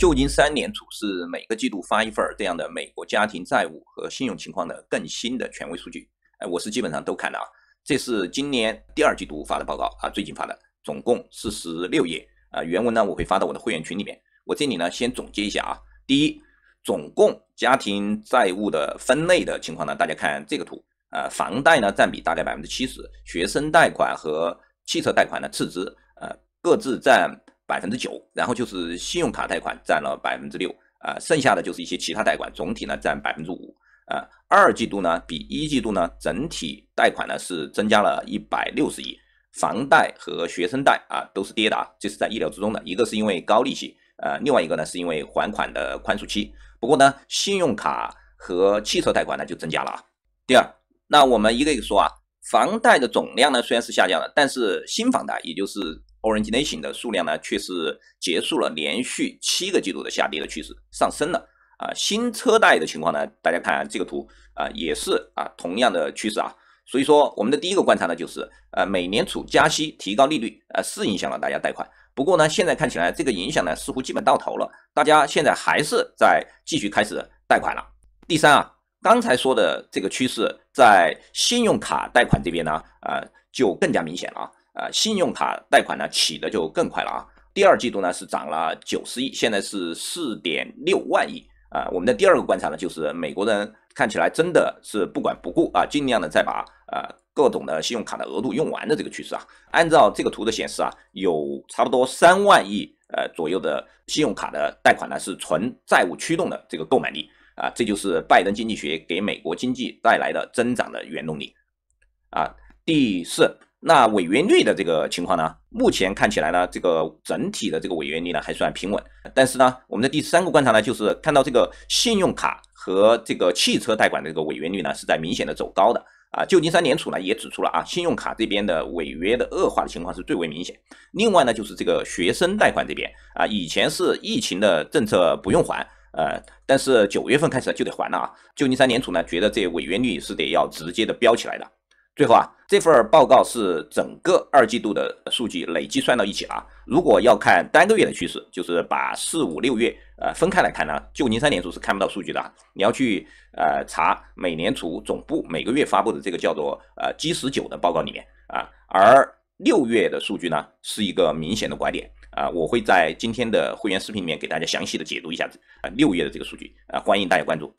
旧金三联储是每个季度发一份这样的美国家庭债务和信用情况的更新的权威数据，哎，我是基本上都看了啊。这是今年第二季度发的报告啊，最近发的，总共四十六页啊。原文呢我会发到我的会员群里面。我这里呢先总结一下啊。第一，总共家庭债务的分类的情况呢，大家看这个图呃，房贷呢占比大概百分之七十，学生贷款和汽车贷款呢次之，呃，各自占。百分之九，然后就是信用卡贷款占了百分之六，啊，剩下的就是一些其他贷款，总体呢占百分之五，啊，二季度呢比一季度呢整体贷款呢是增加了一百六十亿，房贷和学生贷啊都是跌的啊，这是在意料之中的，一个是因为高利息，呃，另外一个呢是因为还款的宽恕期，不过呢信用卡和汽车贷款呢就增加了啊。第二，那我们一个一个说啊，房贷的总量呢虽然是下降了，但是新房贷也就是。Origination 的数量呢，却是结束了连续七个季度的下跌的趋势，上升了啊！新车贷的情况呢，大家看这个图啊，也是啊同样的趋势啊。所以说，我们的第一个观察呢，就是呃，美联储加息提高利率，呃，是影响了大家贷款。不过呢，现在看起来这个影响呢，似乎基本到头了，大家现在还是在继续开始贷款了。第三啊，刚才说的这个趋势在信用卡贷款这边呢，呃，就更加明显了。啊。啊，信用卡贷款呢起的就更快了啊！第二季度呢是涨了九十亿，现在是四点六万亿啊。我们的第二个观察呢，就是美国人看起来真的是不管不顾啊，尽量的在把呃各种的信用卡的额度用完的这个趋势啊。按照这个图的显示啊，有差不多三万亿呃左右的信用卡的贷款呢是纯债务驱动的这个购买力啊，这就是拜登经济学给美国经济带来的增长的原动力啊。第四。那违约率的这个情况呢，目前看起来呢，这个整体的这个违约率呢还算平稳。但是呢，我们的第三个观察呢，就是看到这个信用卡和这个汽车贷款的这个违约率呢是在明显的走高的啊。旧金山联储呢也指出了啊，信用卡这边的违约的恶化的情况是最为明显。另外呢，就是这个学生贷款这边啊，以前是疫情的政策不用还，呃，但是九月份开始就得还了啊。旧金山联储呢觉得这违约率是得要直接的飙起来的。最后啊。这份报告是整个二季度的数据累计算到一起啊。如果要看单个月的趋势，就是把四五六月呃分开来看呢，就零三年储是看不到数据的。你要去呃查美联储总部每个月发布的这个叫做呃 G 十九的报告里面啊。而六月的数据呢是一个明显的拐点啊。我会在今天的会员视频里面给大家详细的解读一下子啊六月的这个数据啊，欢迎大家关注。